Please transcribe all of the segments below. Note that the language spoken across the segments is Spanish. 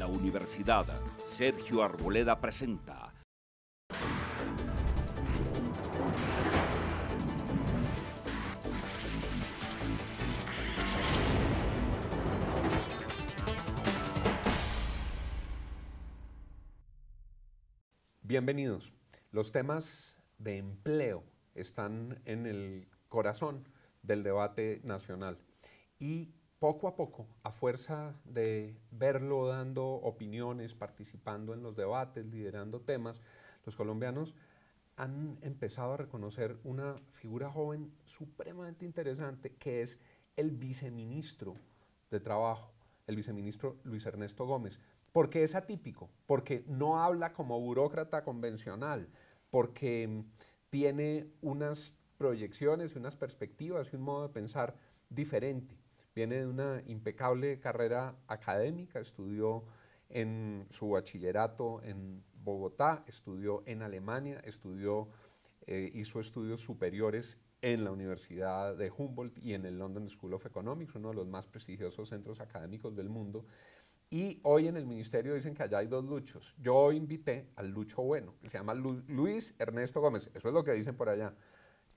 la Universidad Sergio Arboleda presenta. Bienvenidos. Los temas de empleo están en el corazón del debate nacional y poco a poco, a fuerza de verlo dando opiniones, participando en los debates, liderando temas, los colombianos han empezado a reconocer una figura joven supremamente interesante que es el viceministro de Trabajo, el viceministro Luis Ernesto Gómez, porque es atípico, porque no habla como burócrata convencional, porque mm, tiene unas proyecciones y unas perspectivas y un modo de pensar diferente. Viene de una impecable carrera académica, estudió en su bachillerato en Bogotá, estudió en Alemania, estudió, eh, hizo estudios superiores en la Universidad de Humboldt y en el London School of Economics, uno de los más prestigiosos centros académicos del mundo. Y hoy en el ministerio dicen que allá hay dos luchos. Yo invité al Lucho Bueno, que se llama Luis Ernesto Gómez, eso es lo que dicen por allá.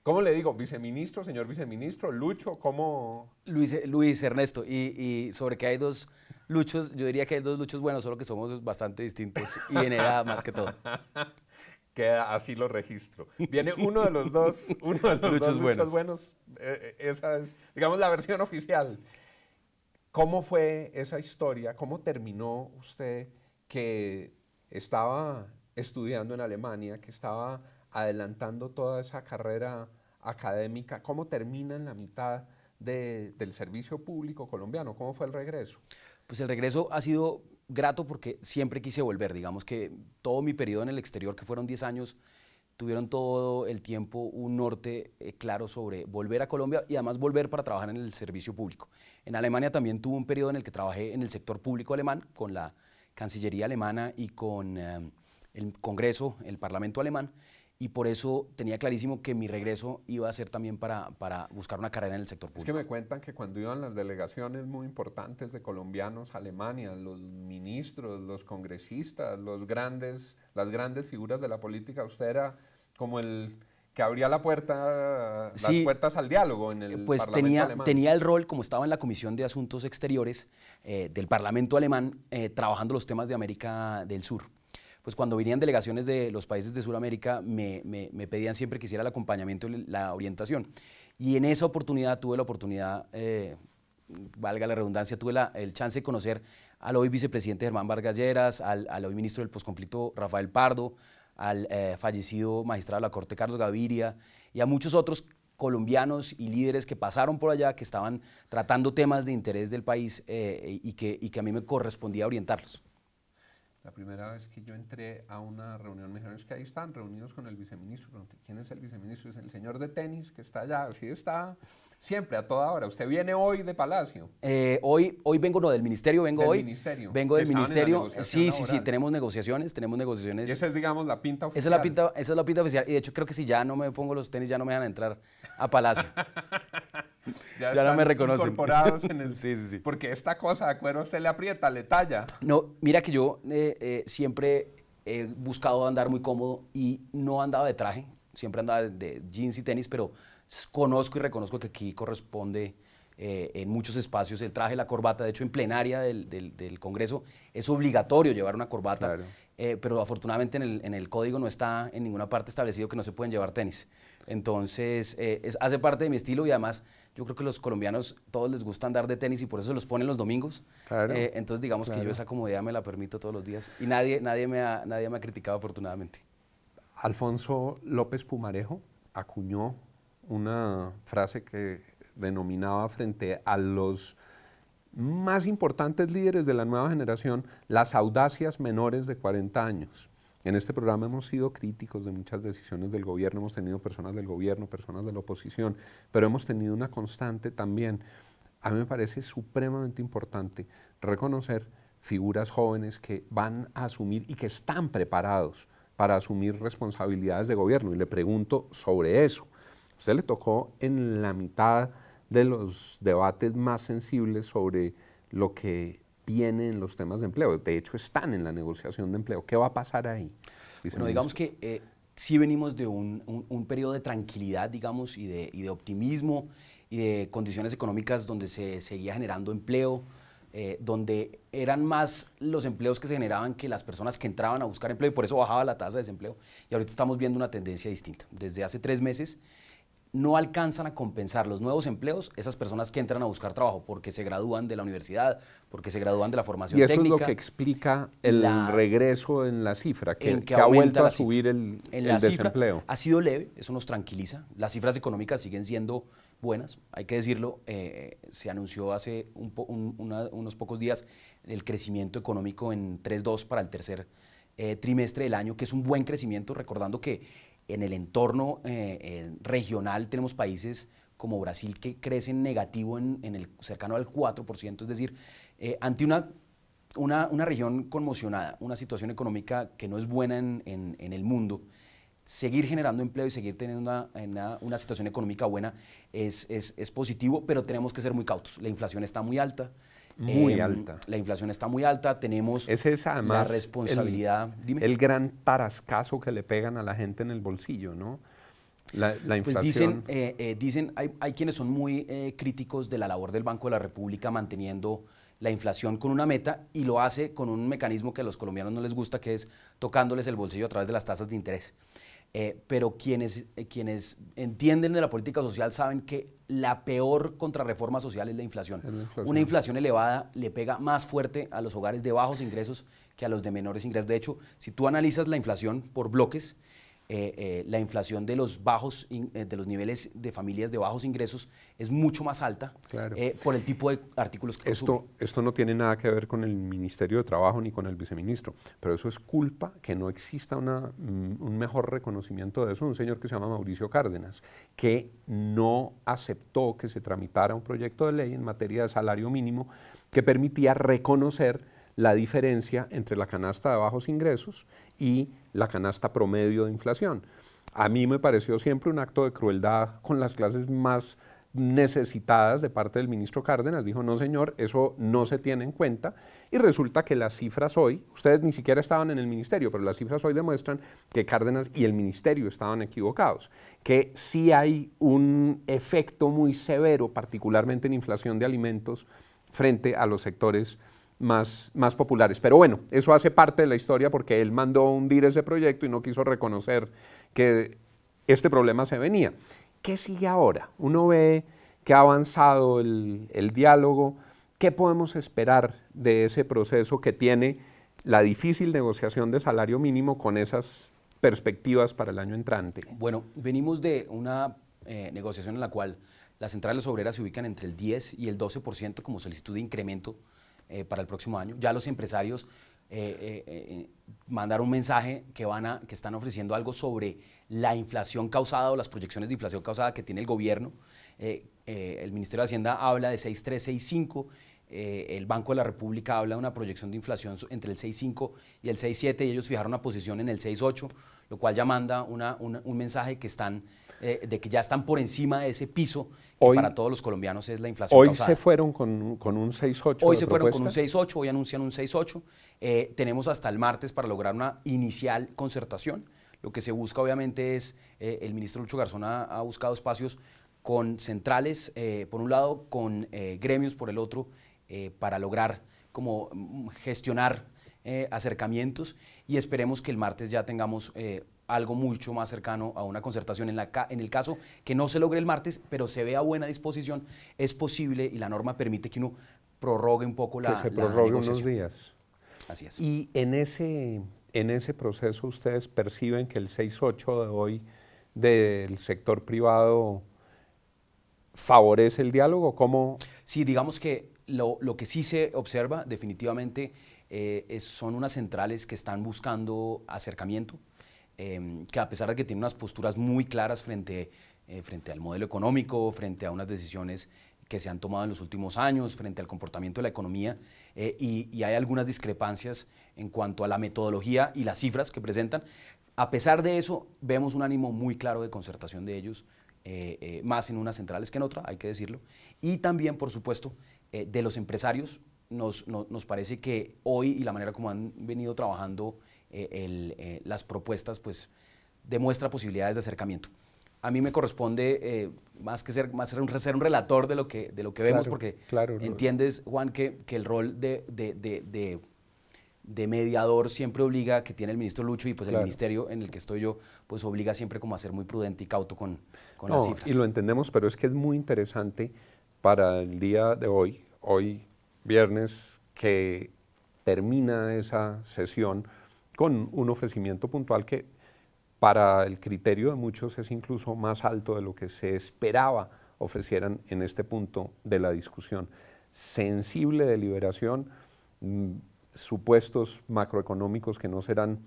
¿Cómo le digo? ¿Viceministro, señor viceministro? ¿Lucho? ¿Cómo? Luis, Luis Ernesto, y, sobre que hay dos luchos, yo diría que hay dos luchos buenos, solo que somos bastante distintos y en edad más que todo. Queda así lo registro. Viene uno de los dos, uno de los luchos buenos. Luchos buenos. Eh, eh, digamos, la versión oficial. ¿Cómo fue esa historia? ¿Cómo terminó usted que estaba estudiando en Alemania, que estaba adelantando toda esa carrera académica? ¿Cómo termina en la mitad de, del servicio público colombiano? ¿Cómo fue el regreso? Pues el regreso ha sido grato porque siempre quise volver. Digamos que todo mi periodo en el exterior, que fueron 10 años, tuvieron todo el tiempo un norte eh, claro sobre volver a Colombia y además volver para trabajar en el servicio público. En Alemania también tuve un periodo en el que trabajé en el sector público alemán, con la Cancillería alemana y con eh, el Congreso, el Parlamento alemán y por eso tenía clarísimo que mi regreso iba a ser también para, buscar una carrera en el sector público. Es que me cuentan que cuando iban las delegaciones muy importantes de colombianos a Alemania, los ministros, los congresistas, los grandes, las grandes figuras de la política, austera como el que abría la puerta, las puertas al diálogo en el eh, pues Parlamento tenía, tenía el rol, como estaba en la Comisión de Asuntos Exteriores eh, del Parlamento alemán, eh, trabajando los temas de América del Sur pues cuando venían delegaciones de los países de Sudamérica, me, pedían siempre que hiciera el acompañamiento y la orientación. Y en esa oportunidad tuve la oportunidad, eh, valga la redundancia, tuve la, el chance de conocer al hoy vicepresidente Germán Vargas Lleras, al, hoy ministro del posconflicto Rafael Pardo, al eh, fallecido magistrado de la Corte Carlos Gaviria y a muchos otros colombianos y líderes que pasaron por allá, que estaban tratando temas de interés del país eh, y que a mí me correspondía orientarlos. La primera vez que yo entré a una reunión me dijeron, es que ahí están reunidos con el viceministro. ¿Quién es el viceministro? Es el señor de tenis que está allá, así está, siempre, a toda hora. ¿Usted viene hoy de Palacio? Eh, hoy, hoy vengo, no, del ministerio vengo del hoy. Ministerio. Vengo del ministerio. Sí, sí, sí, tenemos negociaciones, tenemos negociaciones. esa es, digamos, la pinta oficial. Esa es la pinta, esa es la pinta oficial. Y de hecho creo que si ya no me pongo los tenis ya no me dejan entrar a Palacio. Ya, no me reconocen. Incorporados en el, sí, sí, sí. Porque esta cosa de acuerdo, usted le aprieta, le talla. No, mira que yo eh, eh, siempre he buscado andar muy cómodo y no andaba de traje, siempre andaba de, jeans y tenis, pero conozco y reconozco que aquí corresponde eh, en muchos espacios el traje, la corbata. De hecho, en plenaria del, Congreso es obligatorio llevar una corbata, pero afortunadamente en el, código no está en ninguna parte establecido que no se pueden llevar tenis. Entonces, es, hace parte de mi estilo y además yo creo que los colombianos todos les gusta andar de tenis y por eso los ponen los domingos. Eh, entonces digamos que yo esa comodidad me la permito todos los días y nadie, me nadie me ha criticado afortunadamente. Alfonso López Pumarejo acuñó una frase que denominaba frente a los más importantes líderes de la nueva generación las audacias menores de 40 años. En este programa hemos sido críticos de muchas decisiones del gobierno, hemos tenido personas del gobierno, personas de la oposición, pero hemos tenido una constante también. A mí me parece supremamente importante reconocer figuras jóvenes que van a asumir y que están preparados para asumir responsabilidades de gobierno. Y le pregunto sobre eso. Usted le tocó en la mitad de los debates más sensibles sobre lo que tienen los temas de empleo. De hecho, están en la negociación de empleo. ¿Qué va a pasar ahí? Bueno, digamos que eh, sí venimos de un, un, periodo de tranquilidad, digamos, y de, y de, optimismo y de condiciones económicas donde se seguía generando empleo, eh, donde eran más los empleos que se generaban que las personas que entraban a buscar empleo y por eso bajaba la tasa de desempleo. Y ahorita estamos viendo una tendencia distinta. Desde hace tres meses no alcanzan a compensar los nuevos empleos esas personas que entran a buscar trabajo porque se gradúan de la universidad, porque se gradúan de la formación técnica. Y eso es lo que explica el regreso en la cifra, que, ha vuelto a subir el, desempleo. ha sido leve, eso nos tranquiliza. Las cifras económicas siguen siendo buenas, hay que decirlo. Eh, se anunció hace un unos pocos días el crecimiento económico en 3.2 para el tercer eh, trimestre del año, que es un buen crecimiento, recordando que en el entorno eh, regional tenemos países como Brasil que crecen negativo en, el cercano al 4%, es decir, eh, ante una, una, región conmocionada, una situación económica que no es buena en, en, el mundo, seguir generando empleo y seguir teniendo una, una, una situación económica buena es, es, es positivo, pero tenemos que ser muy cautos. La inflación está muy alta, muy em, alta. La inflación está muy alta, tenemos la responsabilidad. El, Dime. el gran tarascazo que le pegan a la gente en el bolsillo, ¿no? La, pues inflación. Pues dicen, eh, eh, dicen hay, hay, quienes son muy eh, críticos de la labor del Banco de la República manteniendo la inflación con una meta y lo hace con un mecanismo que a los colombianos no les gusta, que es tocándoles el bolsillo a través de las tasas de interés. Eh, pero quienes, eh, quienes entienden de la política social saben que la peor contrarreforma social es la inflación. Una inflación elevada le pega más fuerte a los hogares de bajos ingresos que a los de menores ingresos. De hecho, si tú analizas la inflación por bloques, eh, eh, la inflación de los bajos eh, de los niveles de familias de bajos ingresos es mucho más alta por el tipo de artículos que esto esto no tiene nada que ver con el Ministerio de Trabajo ni con el viceministro pero eso es culpa que no exista mm, un mejor reconocimiento de eso un señor que se llama Mauricio Cárdenas que no aceptó que se tramitara un proyecto de ley en materia de salario mínimo que permitía reconocer la diferencia entre la canasta de bajos ingresos y la canasta promedio de inflación. A mí me pareció siempre un acto de crueldad con las clases más necesitadas de parte del ministro Cárdenas. Dijo, no señor, eso no se tiene en cuenta. Y resulta que las cifras hoy, ustedes ni siquiera estaban en el ministerio, pero las cifras hoy demuestran que Cárdenas y el ministerio estaban equivocados, que sí hay un efecto muy severo, particularmente en inflación de alimentos, frente a los sectores más, más populares. Pero bueno, eso hace parte de la historia porque él mandó hundir ese proyecto y no quiso reconocer que este problema se venía. ¿Qué sigue ahora? Uno ve que ha avanzado el, el diálogo. ¿Qué podemos esperar de ese proceso que tiene la difícil negociación de salario mínimo con esas perspectivas para el año entrante? Bueno, venimos de una eh, negociación en la cual las centrales obreras se ubican entre el 10 y el 12% como solicitud de incremento eh, para el próximo año. Ya los empresarios eh, eh, mandaron un mensaje que, van a, que están ofreciendo algo sobre la inflación causada o las proyecciones de inflación causada que tiene el gobierno. el Ministerio de Hacienda habla de 6365 eh, el Banco de la República habla de una proyección de inflación entre el 6,5 y el 6,7 y ellos fijaron una posición en el 6,8, lo cual ya manda una, un mensaje que están, eh, de que ya están por encima de ese piso que para todos los colombianos es la inflación. Hoy se fueron con, con un 6,8. Hoy se fueron con un 6,8, hoy anuncian un 6,8. Eh, tenemos hasta el martes para lograr una inicial concertación. Lo que se busca obviamente es, el ministro Lucho Garzón ha buscado espacios con centrales, por un lado, con gremios, por el otro, eh, para lograr como mm, gestionar eh, acercamientos y esperemos que el martes ya tengamos eh, algo mucho más cercano a una concertación. En, la en el caso que no se logre el martes, pero se vea a buena disposición, es posible y la norma permite que uno prorrogue un poco la. Que se prorrogue unos días. Así es. Y en ese, en ese proceso ustedes perciben que el 6-8 de hoy del sector privado favorece el diálogo? ¿Cómo? Sí, digamos que lo, que sí se observa definitivamente eh, son unas centrales que están buscando acercamiento, em, que a pesar de que tienen unas posturas muy claras frente, eh, frente al modelo económico, frente a unas decisiones que se han tomado en los últimos años frente al comportamiento de la economía eh, y, hay algunas discrepancias en cuanto a la metodología y las cifras que presentan. A pesar de eso, vemos un ánimo muy claro de concertación de ellos, más en unas centrales que en otra, hay que decirlo. Y también, por supuesto, eh, de los empresarios, nos, nos, parece que hoy y la manera como han venido trabajando eh, eh, las propuestas, pues demuestra posibilidades de acercamiento. A mí me corresponde más que ser, más ser, un, relator de lo que, de lo que vemos, porque entiendes, Juan, que, que el rol de, de, de de mediador siempre obliga, que tiene el ministro Lucho y pues el ministerio en el que estoy yo, pues obliga siempre como a ser muy prudente y cauto con, con las cifras. Y lo entendemos, pero es que es muy interesante para el día de hoy, hoy viernes, que termina esa sesión con un ofrecimiento puntual que para el criterio de muchos es incluso más alto de lo que se esperaba ofrecieran en este punto de la discusión. Sensible deliberación, mm, supuestos macroeconómicos que no serán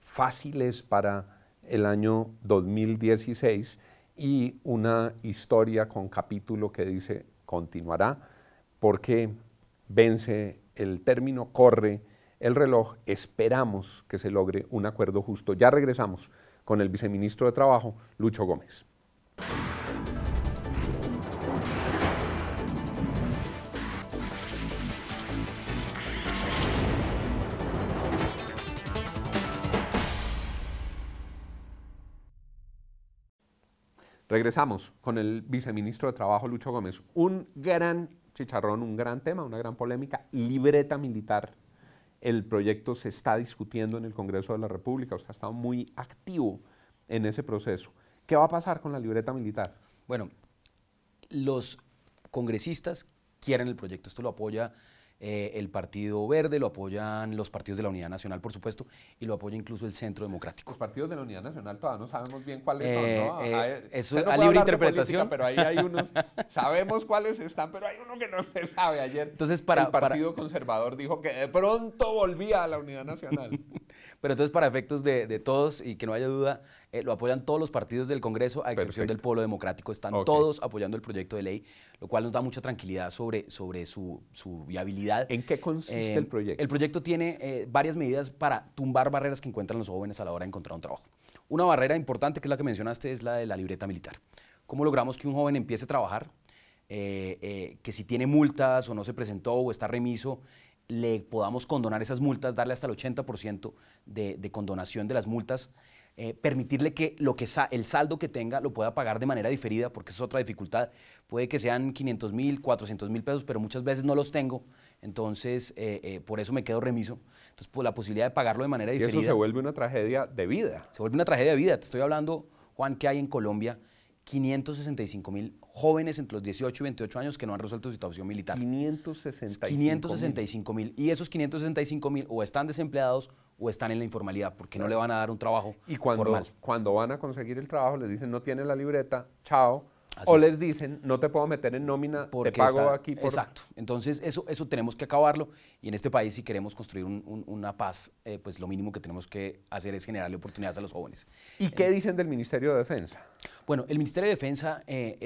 fáciles para el año 2016 y una historia con capítulo que dice continuará porque vence el término, corre el reloj, esperamos que se logre un acuerdo justo. Ya regresamos con el viceministro de Trabajo, Lucho Gómez. Regresamos con el viceministro de Trabajo, Lucho Gómez. Un gran chicharrón, un gran tema, una gran polémica, libreta militar. El proyecto se está discutiendo en el Congreso de la República. Usted ha estado muy activo en ese proceso. ¿Qué va a pasar con la libreta militar? Bueno, los congresistas quieren el proyecto. Esto lo apoya eh, el Partido Verde, lo apoyan los partidos de la Unidad Nacional, por supuesto, y lo apoya incluso el Centro Democrático. Los partidos de la Unidad Nacional todavía no sabemos bien cuáles son, eh, ¿no? Eh, eso libre interpretación. pero ahí hay unos, sabemos cuáles están, pero hay uno que no se sabe ayer. Entonces, para, el Partido Conservador dijo que de pronto volvía a la Unidad Nacional. pero entonces, para efectos de, de todos y que no haya duda, eh, lo apoyan todos los partidos del Congreso, a excepción del Pueblo Democrático. Están todos apoyando el proyecto de ley, lo cual nos da mucha tranquilidad sobre, sobre su, viabilidad. ¿En qué consiste el em, proyecto? El proyecto tiene eh, varias medidas para tumbar barreras que encuentran los jóvenes a la hora de encontrar un trabajo. Una barrera importante, que es la que mencionaste, es la de la libreta militar. ¿Cómo logramos que un joven empiece a trabajar? Eh, que si tiene multas o no se presentó o está remiso, le podamos condonar esas multas, darle hasta el 80% de, de, condonación de las multas eh, permitirle que, lo que el saldo que tenga lo pueda pagar de manera diferida, porque es otra dificultad. Puede que sean 500 mil, 400 mil pesos, pero muchas veces no los tengo, entonces eh, eh, por eso me quedo remiso. Entonces, por pues, la posibilidad de pagarlo de manera diferida. Y eso se vuelve una tragedia de vida. Se vuelve una tragedia de vida. Te estoy hablando, Juan, que hay en Colombia 565 mil jóvenes entre los 18 y 28 años que no han resuelto su situación militar. 565 565 mil. Y esos 565 mil o están desempleados o están en la informalidad porque no le van a dar un trabajo y cuando, cuando van a conseguir el trabajo les dicen no tiene la libreta, chao. o les dicen no te puedo meter en nómina, porque pago aquí por... Exacto. Entonces eso, eso tenemos que acabarlo y en este país si queremos construir una paz, eh, pues lo mínimo que tenemos que hacer es generarle oportunidades a los jóvenes. ¿Y qué dicen del Ministerio de Defensa? Bueno, el Ministerio de Defensa eh,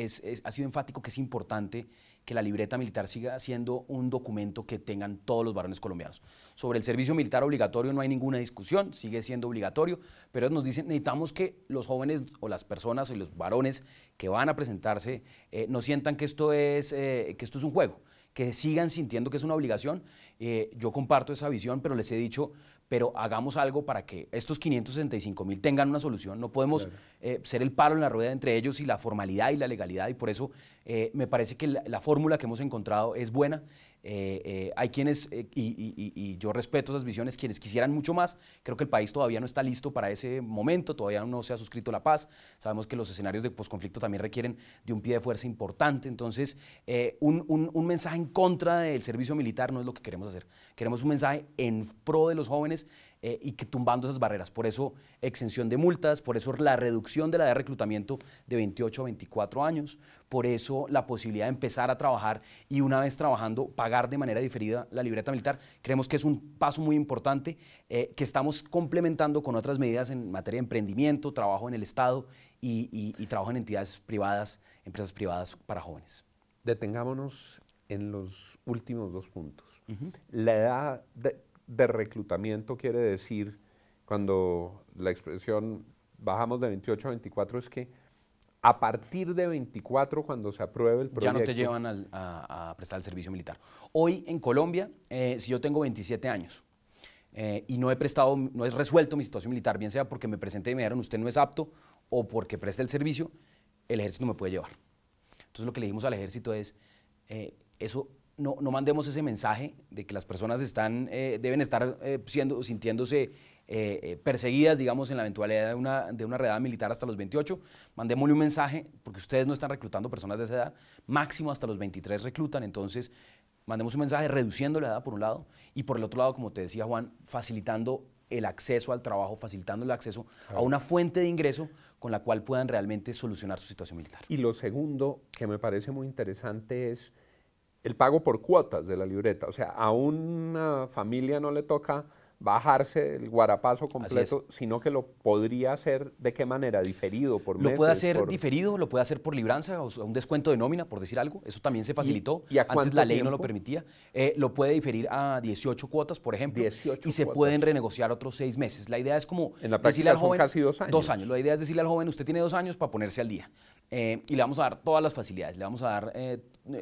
ha sido enfático que es importante que la libreta militar siga siendo un documento que tengan todos los varones colombianos. Sobre el servicio militar obligatorio no hay ninguna discusión, sigue siendo obligatorio, pero nos dicen necesitamos que los jóvenes o las personas o los varones que van a presentarse eh, no sientan que esto es, eh, que esto es un juego que sigan sintiendo que es una obligación. Eh, yo comparto esa visión, pero les he dicho, pero hagamos algo para que estos 565 mil tengan una solución. No podemos eh, ser el palo en la rueda entre ellos y la formalidad y la legalidad. Y por eso eh, me parece que la fórmula que hemos encontrado es buena. Eh, eh, hay quienes, eh, y, yo respeto esas visiones, quienes quisieran mucho más. Creo que el país todavía no está listo para ese momento, todavía no se ha suscrito la paz. Sabemos que los escenarios de posconflicto también requieren de un pie de fuerza importante. Entonces, un, un, mensaje en contra del servicio militar no es lo que queremos hacer. Queremos un mensaje en pro de los jóvenes eh, y que tumbando esas barreras. Por eso, exención de multas, por eso la reducción de la edad de reclutamiento de 28 a 24 años, por eso la posibilidad de empezar a trabajar y una vez trabajando pagar de manera diferida la libreta militar. Creemos que es un paso muy importante eh, que estamos complementando con otras medidas en materia de emprendimiento, trabajo en el Estado y, trabajo en entidades privadas, empresas privadas para jóvenes. Detengámonos en los últimos dos puntos. La edad de, de reclutamiento quiere decir, cuando la expresión bajamos de 28 a 24, es que a partir de 24, cuando se apruebe el proyecto... Ya no te llevan a, prestar el servicio militar. Hoy en Colombia, eh, si yo tengo 27 años eh, y no he prestado, no es resuelto mi situación militar, bien sea porque me presenté y me dijeron usted no es apto o porque preste el servicio, el ejército no me puede llevar. Entonces lo que le dijimos al ejército es, eh, eso no, mandemos ese mensaje de que las personas están, eh, deben estar eh, sintiéndose eh, perseguidas, digamos, en la eventualidad de una, de una redada militar hasta los 28. Mandémosle un mensaje, porque ustedes no están reclutando personas de esa edad, máximo hasta los 23 reclutan, entonces mandemos un mensaje reduciendo la edad por un lado y por el otro lado, como te decía Juan, facilitando el acceso al trabajo, facilitando el acceso a una fuente de ingreso con la cual puedan realmente solucionar su situación militar. Y lo segundo que me parece muy interesante es el pago por cuotas de la libreta. O sea, a una familia no le toca bajarse el guarapazo completo, sino que lo podría hacer de qué manera, diferido por meses. Lo puede hacer diferido, lo puede hacer por libranza, o un descuento de nómina, por decir algo, eso también se facilitó, antes la ley no lo permitía, eh, lo puede diferir a 18 cuotas, por ejemplo, 18 y se pueden renegociar otros seis meses. La idea es como en la decirle joven, casi dos años. Dos años, la idea es decirle al joven, usted tiene dos años para ponerse al día. Eh, y le vamos a dar todas las facilidades, le vamos a dar eh,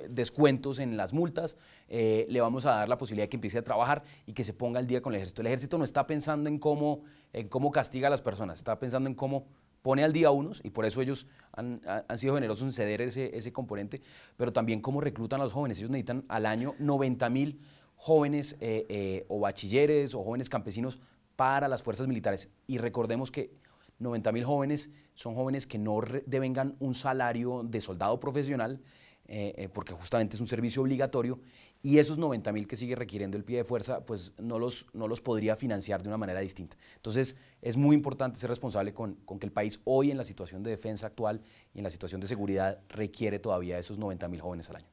descuentos en las multas, eh, le vamos a dar la posibilidad de que empiece a trabajar y que se ponga al día con el ejército. El ejército no está pensando en cómo, en cómo castiga a las personas, está pensando en cómo pone al día a unos, y por eso ellos han, sido generosos en ceder ese, ese, componente, pero también cómo reclutan a los jóvenes. Ellos necesitan al año 90 mil jóvenes o bachilleres o jóvenes campesinos para las fuerzas militares. Y recordemos que 90.000 mil jóvenes son jóvenes que no devengan un salario de soldado profesional, eh, eh, porque justamente es un servicio obligatorio, y esos 90 mil que sigue requiriendo el pie de fuerza, pues no los, no los podría financiar de una manera distinta. Entonces, es muy importante ser responsable con, que el país hoy en la situación de defensa actual y en la situación de seguridad requiere todavía esos 90 mil jóvenes al año.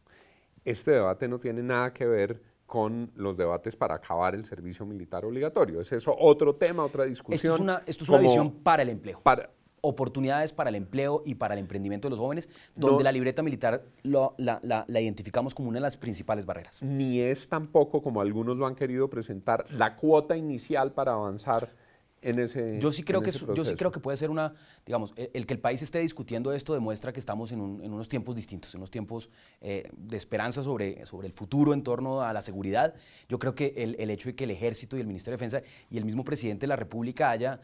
Este debate no tiene nada que ver con los debates para acabar el servicio militar obligatorio. Es eso otro tema, otra discusión. Esto es una, visión para el empleo. Para, oportunidades para el empleo y para el emprendimiento de los jóvenes, donde la libreta militar la, identificamos como una de las principales barreras. Ni es tampoco, como algunos lo han querido presentar, la cuota inicial para avanzar yo sí creo que puede ser una digamos el, que el país esté discutiendo esto demuestra que estamos en, unos tiempos distintos en unos tiempos eh, de esperanza sobre, el futuro en torno a la seguridad yo creo que el, hecho de que el ejército y el ministerio de defensa y el mismo presidente de la república haya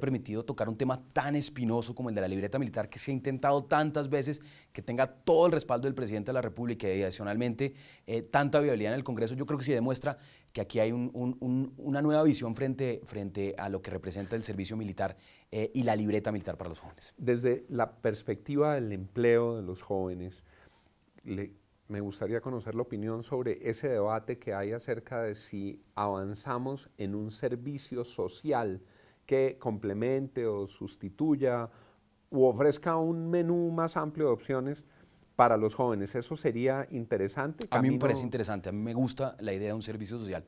permitido tocar un tema tan espinoso como el de la libreta militar que se ha intentado tantas veces que tenga todo el respaldo del presidente de la república y adicionalmente eh, tanta viabilidad en el congreso yo creo que sí demuestra que aquí hay una nueva visión frente, frente a lo que representa el servicio militar eh, y la libreta militar para los jóvenes. Desde la perspectiva del empleo de los jóvenes, me gustaría conocer la opinión sobre ese debate que hay acerca de si avanzamos en un servicio social que complemente o sustituya u ofrezca un menú más amplio de opciones para los jóvenes. ¿Eso sería interesante? A mí me parece interesante, a mí me gusta la idea de un servicio social.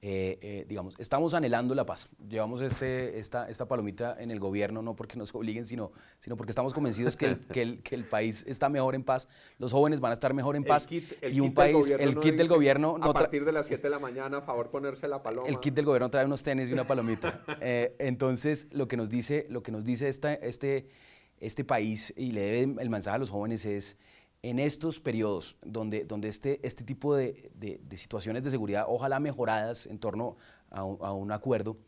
Eh, eh, digamos, estamos anhelando la paz. Llevamos este, esta, esta palomita en el gobierno, no porque nos obliguen, sino, sino porque estamos convencidos que el, que, que el país está mejor en paz, los jóvenes van a estar mejor en paz. y un país, el kit del gobierno. No a partir de las 7 de la mañana, a favor ponerse la paloma. El kit del gobierno trae unos tenis y una palomita. Eh, entonces, lo que nos dice, lo que nos dice esta, este, este país y le debe el mensaje a los jóvenes es en estos periodos donde, donde este, este tipo de, de, situaciones de seguridad, ojalá mejoradas en torno a un, acuerdo,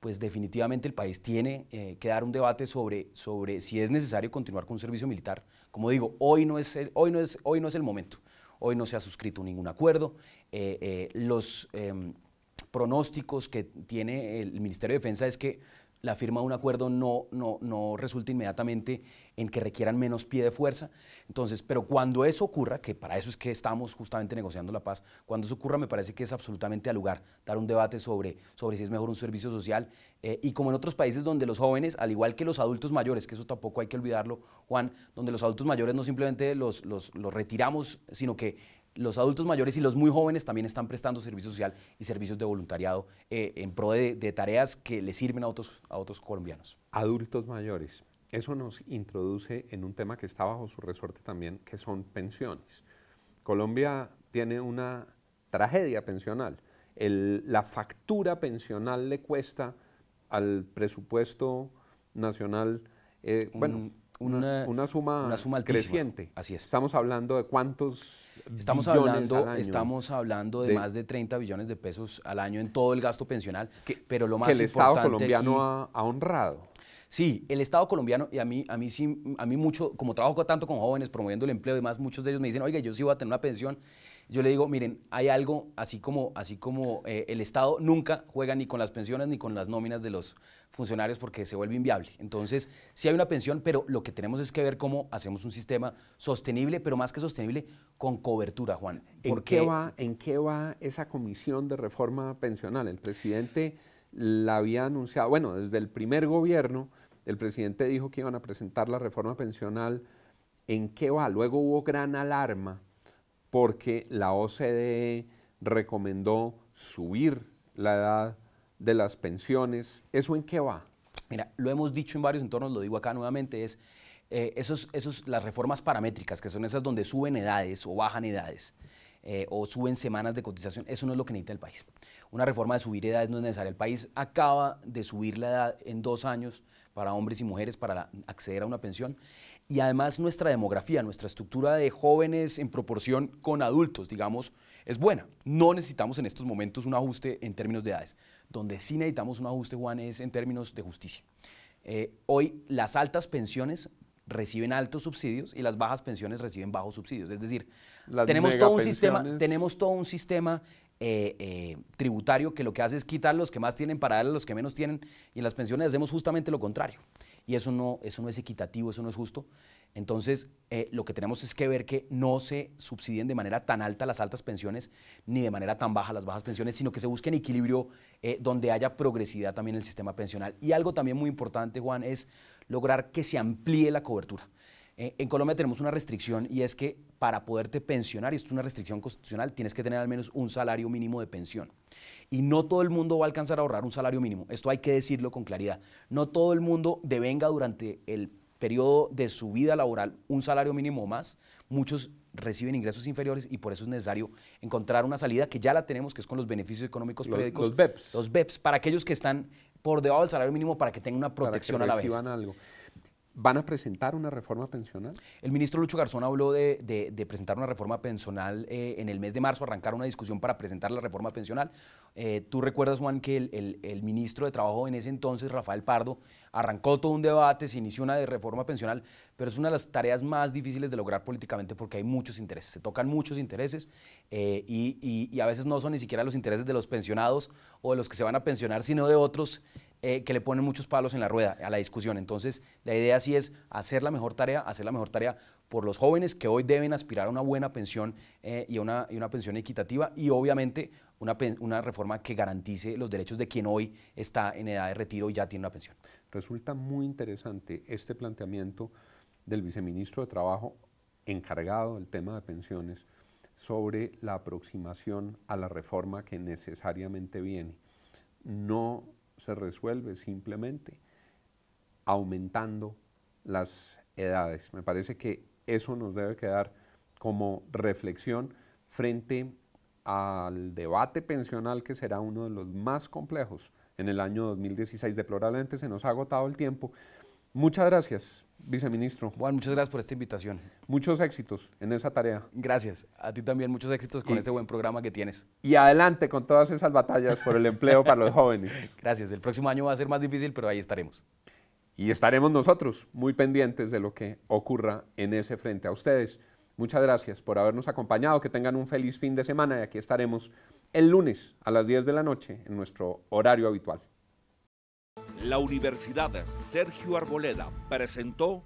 pues definitivamente el país tiene eh, que dar un debate sobre, sobre si es necesario continuar con un servicio militar. Como digo, hoy no es el, hoy no es, hoy no es el momento, hoy no se ha suscrito ningún acuerdo. Eh, eh, los em, pronósticos que tiene el Ministerio de Defensa es que la firma de un acuerdo no, no, no resulta inmediatamente en que requieran menos pie de fuerza. Entonces, pero cuando eso ocurra, que para eso es que estamos justamente negociando la paz, cuando eso ocurra me parece que es absolutamente al lugar dar un debate sobre, sobre si es mejor un servicio social. Eh, y como en otros países donde los jóvenes, al igual que los adultos mayores, que eso tampoco hay que olvidarlo, Juan, donde los adultos mayores no simplemente los, los, los retiramos, sino que los adultos mayores y los muy jóvenes también están prestando servicio social y servicios de voluntariado eh, en pro de, tareas que le sirven a otros, a otros colombianos. Adultos mayores. Eso nos introduce en un tema que está bajo su resorte también, que son pensiones. Colombia tiene una tragedia pensional. la factura pensional le cuesta al presupuesto nacional eh, bueno, una, suma, creciente. Así es. Estamos hablando de cuántos Estamos hablando, estamos hablando de, más de 30 billones de pesos al año en todo el gasto pensional, que, pero lo más que el Estado colombiano ha, honrado. Sí, el Estado colombiano, y a mí, a mí sí, a mí mucho, como trabajo tanto con jóvenes, promoviendo el empleo y demás, muchos de ellos me dicen, oiga, yo sí voy a tener una pensión, yo le digo, miren, hay algo así como, así como eh, el Estado nunca juega ni con las pensiones ni con las nóminas de los funcionarios porque se vuelve inviable. Entonces, sí hay una pensión, pero lo que tenemos es que ver cómo hacemos un sistema sostenible, pero más que sostenible, con cobertura, Juan. qué, va, ¿En qué va esa comisión de reforma pensional? El presidente la había anunciado, bueno, desde el primer gobierno, el presidente dijo que iban a presentar la reforma pensional. ¿En qué va? Luego hubo gran alarma porque la OCDE recomendó subir la edad de las pensiones. ¿Eso en qué va? Mira, lo hemos dicho en varios entornos, lo digo acá nuevamente, es eh, esos, esos, las reformas paramétricas, que son esas donde suben edades o bajan edades. Eh, o suben semanas de cotización, eso no es lo que necesita el país. Una reforma de subir edades no es necesaria. El país acaba de subir la edad en dos años para hombres y mujeres para acceder a una pensión y además nuestra demografía, nuestra estructura de jóvenes en proporción con adultos, digamos, es buena. No necesitamos en estos momentos un ajuste en términos de edades. Donde sí necesitamos un ajuste, Juan, es en términos de justicia. Eh, hoy las altas pensiones reciben altos subsidios y las bajas pensiones reciben bajos subsidios. Es decir, tenemos todo, un sistema, tenemos todo un sistema eh, eh, tributario que lo que hace es quitar los que más tienen para dar a los que menos tienen y en las pensiones hacemos justamente lo contrario y eso no, eso no es equitativo, eso no es justo. Entonces, eh, lo que tenemos es que ver que no se subsidien de manera tan alta las altas pensiones ni de manera tan baja las bajas pensiones, sino que se busque un equilibrio eh, donde haya progresividad también en el sistema pensional. Y algo también muy importante, Juan, es lograr que se amplíe la cobertura. Eh, en Colombia tenemos una restricción y es que para poderte pensionar, y esto es una restricción constitucional, tienes que tener al menos un salario mínimo de pensión. Y no todo el mundo va a alcanzar a ahorrar un salario mínimo. Esto hay que decirlo con claridad. No todo el mundo devenga durante el periodo de su vida laboral un salario mínimo o más. Muchos reciben ingresos inferiores y por eso es necesario encontrar una salida que ya la tenemos, que es con los beneficios económicos periódicos. Los BEPS. Los BEPS, para aquellos que están por debajo del salario mínimo, para que tengan una protección a la vez. ¿Van a presentar una reforma pensional? El ministro Lucho Garzón habló de, presentar una reforma pensional eh, en el mes de marzo, arrancar una discusión para presentar la reforma pensional. Eh, Tú recuerdas, Juan, que el, ministro de Trabajo en ese entonces, Rafael Pardo, arrancó todo un debate, se inició una de reforma pensional, pero es una de las tareas más difíciles de lograr políticamente porque hay muchos intereses, se tocan muchos intereses eh, y, y a veces no son ni siquiera los intereses de los pensionados o de los que se van a pensionar, sino de otros eh, que le ponen muchos palos en la rueda a la discusión. Entonces, la idea sí es hacer la mejor tarea, hacer la mejor tarea por los jóvenes que hoy deben aspirar a una buena pensión eh, y, una, una pensión equitativa y obviamente una, una, reforma que garantice los derechos de quien hoy está en edad de retiro y ya tiene una pensión. Resulta muy interesante este planteamiento del viceministro de Trabajo encargado del tema de pensiones sobre la aproximación a la reforma que necesariamente viene. No se resuelve simplemente aumentando las edades. Me parece que eso nos debe quedar como reflexión frente al debate pensional que será uno de los más complejos en el año 2016. Deplorablemente se nos ha agotado el tiempo. Muchas gracias viceministro. Juan, muchas gracias por esta invitación. Muchos éxitos en esa tarea. Gracias. A ti también muchos éxitos con este buen programa que tienes. Y adelante con todas esas batallas por el empleo para los jóvenes. Gracias. El próximo año va a ser más difícil, pero ahí estaremos. Y estaremos nosotros muy pendientes de lo que ocurra en ese frente. A ustedes, muchas gracias por habernos acompañado. Que tengan un feliz fin de semana y aquí estaremos el lunes a las 10 de la noche en nuestro horario habitual. La Universidad Sergio Arboleda presentó